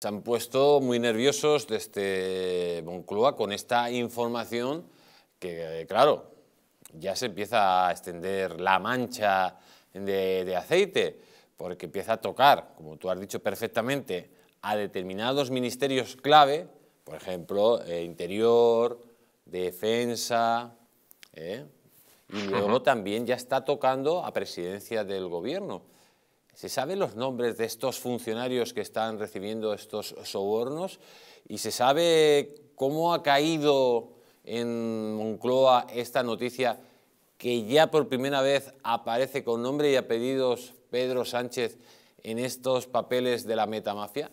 Se han puesto muy nerviosos desde Moncloa con esta información que, claro, ya se empieza a extender la mancha de, aceite, porque empieza a tocar, como tú has dicho perfectamente, a determinados ministerios clave, por ejemplo, eh, interior, defensa, ¿eh? y luego también ya está tocando a presidencia del gobierno. ¿Se saben los nombres de estos funcionarios que están recibiendo estos sobornos? ¿Y se sabe cómo ha caído en Moncloa esta noticia que ya por primera vez aparece con nombre y apellidos Pedro Sánchez en estos papeles de la metamafia?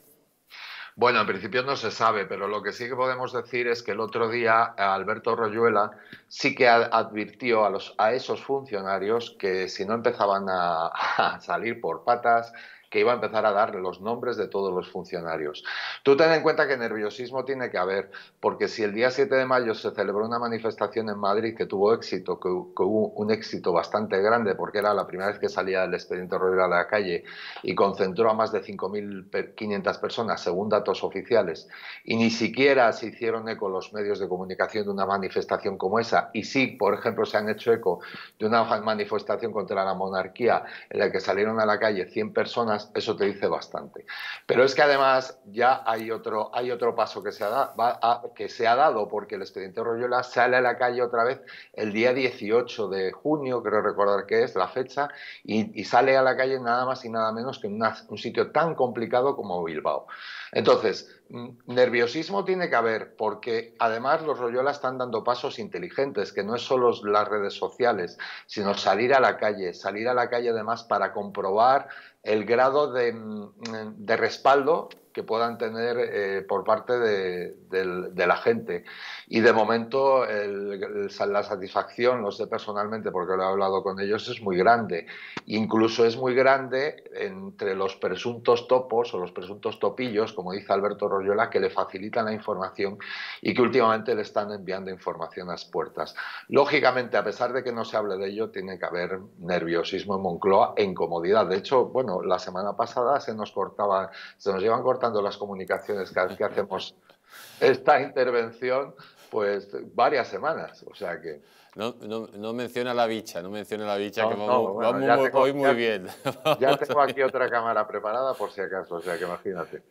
Bueno, en principio no se sabe, pero lo que sí que podemos decir es que el otro día Alberto Royuela sí que advirtió a, los, a esos funcionarios que si no empezaban a salir por patas, que iba a empezar a dar los nombres de todos los funcionarios. Tú ten en cuenta que nerviosismo tiene que haber, porque si el día 7 de mayo se celebró una manifestación en Madrid que tuvo éxito, que, hubo un éxito bastante grande, porque era la primera vez que salía el expediente Royal a la calle y concentró a más de 5.500 personas, según datos oficiales, y ni siquiera se hicieron eco los medios de comunicación de una manifestación como esa, y sí, por ejemplo, se han hecho eco de una manifestación contra la monarquía en la que salieron a la calle 100 personas, eso te dice bastante. Pero es que además ya hay otro, hay otro paso que se, ha dado, porque el expediente Royola sale a la calle otra vez el día 18 de junio, creo recordar que es la fecha, y, sale a la calle nada más y nada menos que en un sitio tan complicado como Bilbao. Entonces, Mm, nerviosismo tiene que haber, porque además los Royola están dando pasos inteligentes, que no es solo las redes sociales, sino salir a la calle, salir a la calle además para comprobar el grado de, mm, de respaldo que puedan tener eh, por parte de, la gente. Y de momento la satisfacción, lo sé personalmente porque lo he hablado con ellos, es muy grande. Incluso es muy grande entre los presuntos topos o los presuntos topillos, como dice Alberto Royola, que le facilitan la información y que últimamente le están enviando información a las puertas. Lógicamente, a pesar de que no se hable de ello, tiene que haber nerviosismo en Moncloa e incomodidad. De hecho, bueno, la semana pasada se nos cortaba, se nos llevan cortando las comunicaciones que hacemos esta intervención, pues varias semanas. O sea que. No, no, menciona la bicha, no menciona la bicha, que vamos, muy bien. Ya tengo aquí otra cámara preparada por si acaso, o sea que imagínate.